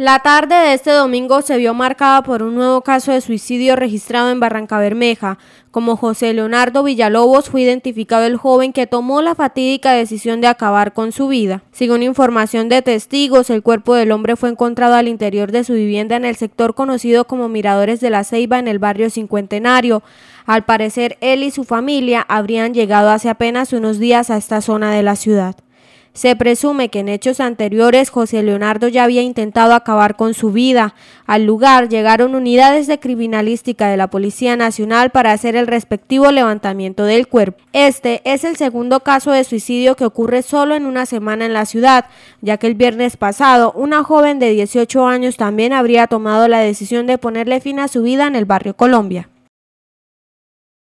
La tarde de este domingo se vio marcada por un nuevo caso de suicidio registrado en Barranca Bermeja. Como José Leonardo Villalobos fue identificado el joven que tomó la fatídica decisión de acabar con su vida. Según información de testigos, el cuerpo del hombre fue encontrado al interior de su vivienda en el sector conocido como Miradores de la Ceiba en el barrio Cincuentenario. Al parecer, él y su familia habrían llegado hace apenas unos días a esta zona de la ciudad. Se presume que en hechos anteriores José Leonardo ya había intentado acabar con su vida. Al lugar llegaron unidades de criminalística de la Policía Nacional para hacer el respectivo levantamiento del cuerpo. Este es el segundo caso de suicidio que ocurre solo en una semana en la ciudad, ya que el viernes pasado una joven de 18 años también habría tomado la decisión de ponerle fin a su vida en el barrio Colombia.